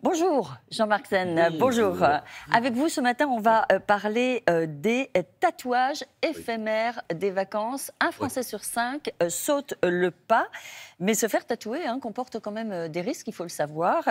Bonjour Jean-Marc Sen, bonjour. Euh, avec vous ce matin, on va euh, parler euh, des tatouages éphémères des vacances. Un Français sur cinq saute le pas, mais se faire tatouer hein, comporte quand même des risques, il faut le savoir.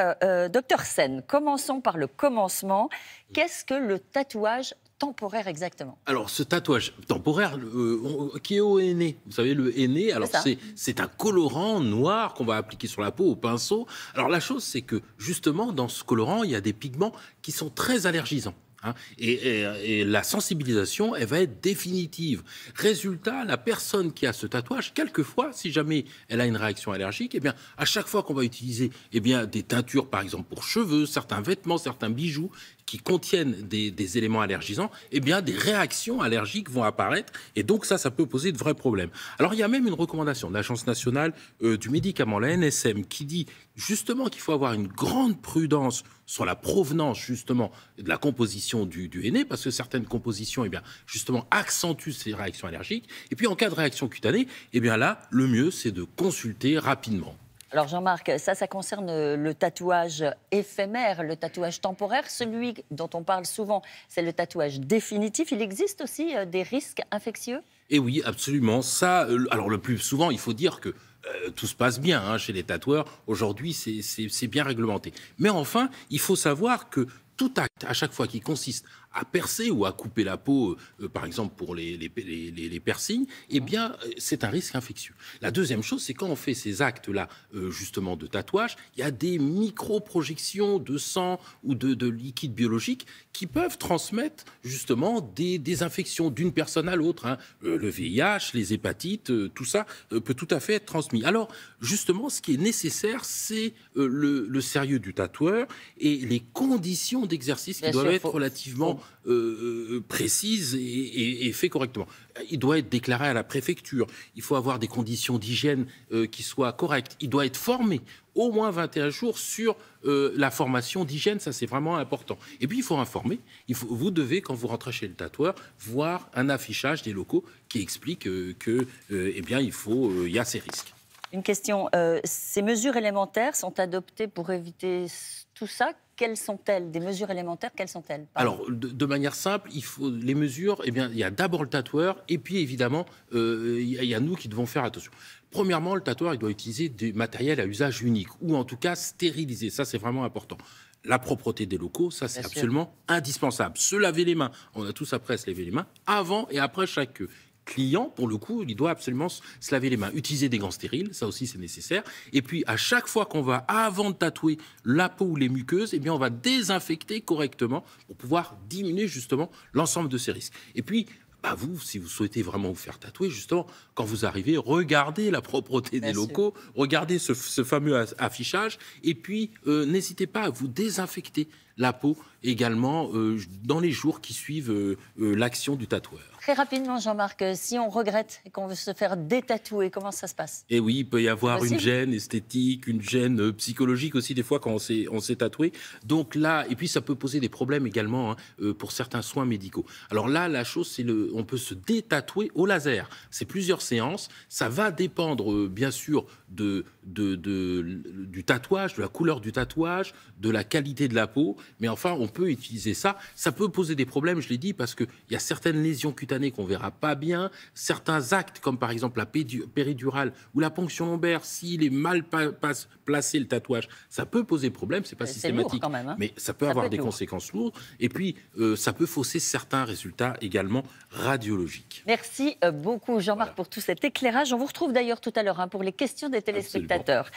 docteur Sen, commençons par le commencement. Qu'est-ce que le tatouage temporaire exactement Alors, ce tatouage temporaire, euh, qui est au henné, vous savez, le henné, alors c'est un colorant noir qu'on va appliquer sur la peau au pinceau. Alors, la chose, c'est que justement, dans ce colorant, il y a des pigments qui sont très allergisants. Hein, et, la sensibilisation, elle va être définitive. Résultat, la personne qui a ce tatouage, quelquefois, si jamais elle a une réaction allergique, et eh bien, à chaque fois qu'on va utiliser et eh bien, des teintures, par exemple, pour cheveux, certains vêtements, certains bijoux, qui contiennent des, éléments allergisants, eh bien, des réactions allergiques vont apparaître. Et donc, ça, ça peut poser de vrais problèmes. Alors, il y a même une recommandation de l'Agence nationale euh, du médicament, la NSM, qui dit justement qu'il faut avoir une grande prudence sur la provenance, justement, de la composition du, du e, parce que certaines compositions, eh bien, justement, accentuent ces réactions allergiques. Et puis, en cas de réaction cutanée, eh bien, là, le mieux, c'est de consulter rapidement. Alors Jean-Marc, ça, ça concerne euh, le tatouage éphémère, le tatouage temporaire. Celui dont on parle souvent, c'est le tatouage définitif. Il existe aussi euh, des risques infectieux Eh oui, absolument. Ça, euh, alors le plus souvent, il faut dire que tout se passe bien hein, chez les tatoueurs. Aujourd'hui, c'est bien réglementé. Mais enfin, il faut savoir que tout acte, à chaque fois qui consiste à percer ou à couper la peau, euh, euh, par exemple pour les, les, les, les eh bien, euh, c'est un risque infectieux. La deuxième chose, c'est quand on fait ces actes-là, justement, de tatouage, il y a des micro-projections de sang ou de, de, liquide biologique qui peuvent transmettre, justement, des, des infections d'une personne à l'autre. Hein. le VIH, les hépatites, tout ça peut tout à fait être transmis. Alors, justement, ce qui est nécessaire, c'est le, le sérieux du tatoueur et les conditions D'exercices d'exercice qui doivent être relativement précise euh, euh, précises et, fait correctement. Il doit être déclaré à la préfecture. Il faut avoir des conditions d'hygiène euh, qui soient correctes. Il doit être formé au moins 21 jours sur la formation d'hygiène, ça c'est vraiment important. Et puis il faut informer, il faut, vous devez quand vous rentrez chez le tatoueur voir un affichage des locaux qui explique que eh bien il faut il y a ces risques. Une question, ces mesures élémentaires sont adoptées pour éviter tout ça quelles sont-elles Des mesures élémentaires, quelles sont-elles Alors, de, manière simple, il faut, les mesures, eh bien, il y a d'abord le tatoueur, et puis évidemment, euh, il y a nous qui devons faire attention. Premièrement, le tatoueur, il doit utiliser des matériel à usage unique, ou en tout cas stérilisé. Ça, c'est vraiment important la propreté des locaux, ça c'est absolument indispensable. Se laver les mains, on a tous après à se laver les mains, avant et après chaque queue client, pour le coup, il doit absolument se laver les mains. Utiliser des gants stériles, ça aussi c'est nécessaire. Et puis à chaque fois qu'on va, avant de tatouer la peau ou les muqueuses, eh bien on va désinfecter correctement pour pouvoir diminuer justement l'ensemble de ces risques. Et puis bah, vous, si vous souhaitez vraiment vous faire tatouer, justement, quand vous arrivez, regardez la propreté des locaux, regardez ce, fameux affichage, et puis euh, n'hésitez pas à vous désinfecter la peau également euh, dans les jours qui suivent euh, euh, l'action du tatoueur. Très rapidement, Jean-Marc, si on regrette et qu'on veut se faire détatouer, comment ça se passe Eh oui, il peut y avoir une gêne esthétique, une gêne psychologique aussi des fois quand on s'est tatoué. Donc là, et puis ça peut poser des problèmes également hein, pour certains soins médicaux. Alors là, la chose, c'est le, on peut se détatouer au laser. C'est plusieurs séances. Ça va dépendre bien sûr de, du tatouage, de la couleur du tatouage, de la qualité de la peau mais enfin, on peut utiliser ça. Ça peut poser des problèmes, je l'ai dit, parce qu'il y a certaines lésions cutanées qu'on verra pas bien, certains actes, comme par exemple la péridurale ou la ponction lombaire, s'il est mal placé le tatouage, ça peut poser problème. C'est pas systématique, hein. mais ça peut avoir des conséquences lourdes. Et puis, euh, ça peut fausser certains résultats également radiologiques. Merci euh, beaucoup, Jean-Marc, pour tout cet éclairage. On vous retrouve d'ailleurs tout à l'heure hein, pour les questions des téléspectateurs.